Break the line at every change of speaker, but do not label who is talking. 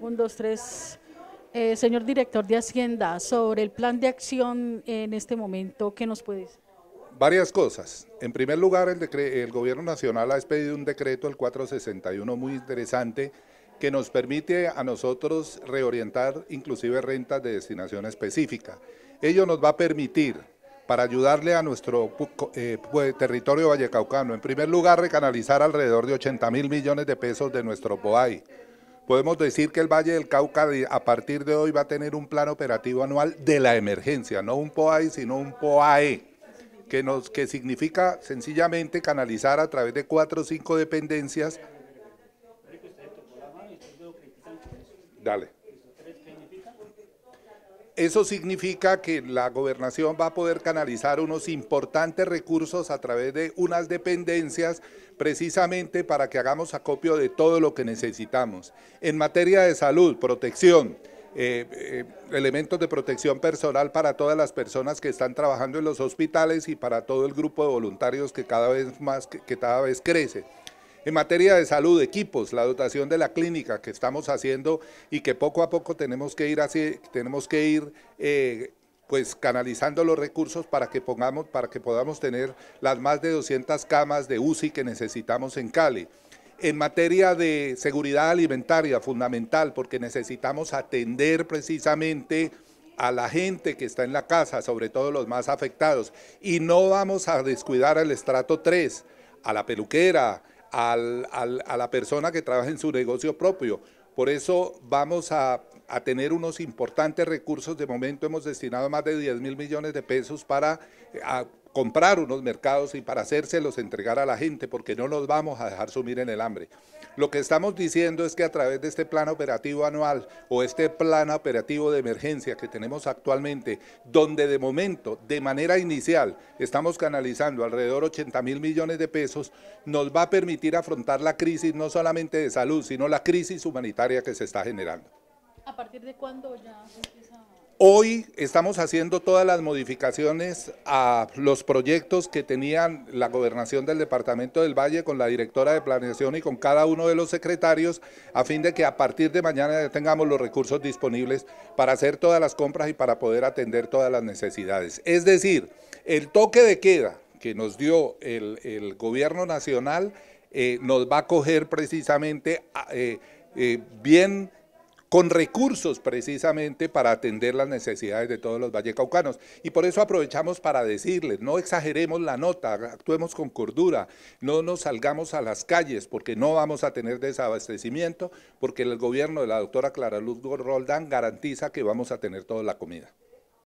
Un, dos, tres. Eh, señor director de Hacienda, sobre el plan de acción en este momento, ¿qué nos puede decir? Varias cosas. En primer lugar, el, Gobierno Nacional ha expedido un decreto, el 461, muy interesante, que nos permite a nosotros reorientar inclusive rentas de destinación específica. Ello nos va a permitir para ayudarle a nuestro eh, eh, territorio vallecaucano. En primer lugar, recanalizar alrededor de 80 mil millones de pesos de nuestro POAI podemos decir que el Valle del Cauca a partir de hoy va a tener un plan operativo anual de la emergencia, no un POAI, sino un POAE, que, nos, que significa sencillamente canalizar a través de cuatro o cinco dependencias. Dale. Eso significa que la gobernación va a poder canalizar unos importantes recursos a través de unas dependencias precisamente para que hagamos acopio de todo lo que necesitamos. En materia de salud, protección, eh, eh, elementos de protección personal para todas las personas que están trabajando en los hospitales y para todo el grupo de voluntarios que cada vez más, que cada vez crece. En materia de salud, equipos, la dotación de la clínica que estamos haciendo y que poco a poco tenemos que ir, tenemos que ir eh, pues canalizando los recursos para que pongamos, para que podamos tener las más de 200 camas de UCI que necesitamos en Cali. En materia de seguridad alimentaria, fundamental, porque necesitamos atender precisamente a la gente que está en la casa, sobre todo los más afectados. Y no vamos a descuidar al estrato 3, a la peluquera, a la persona que trabaja en su negocio propio. Por eso vamos a a tener unos importantes recursos. De momento hemos destinado más de 10 mil millones de pesos para eh, comprar unos mercados y para hacérselos entregar a la gente, porque no nos vamos a dejar sumir en el hambre. Lo que estamos diciendo es que a través de este plan operativo anual o este plan operativo de emergencia que tenemos actualmente, donde de momento, de manera inicial, estamos canalizando alrededor 80 mil millones de pesos, nos va a permitir afrontar la crisis no solamente de salud, sino la crisis humanitaria que se está generando. ¿A partir de cuándo ya Hoy estamos haciendo todas las modificaciones a los proyectos que tenían la gobernación del departamento del Valle con la directora de planeación y con cada uno de los secretarios a fin de que a partir de mañana tengamos los recursos disponibles para hacer todas las compras y para poder atender todas las necesidades. Es decir, el toque de queda que nos dio el, gobierno nacional eh, nos va a coger precisamente eh, eh, bien con recursos precisamente para atender las necesidades de todos los vallecaucanos. Y por eso aprovechamos para decirles, no exageremos la nota, actuemos con cordura, no nos salgamos a las calles porque no vamos a tener desabastecimiento, porque el gobierno de la doctora Clara Luz Roldán garantiza que vamos a tener toda la comida.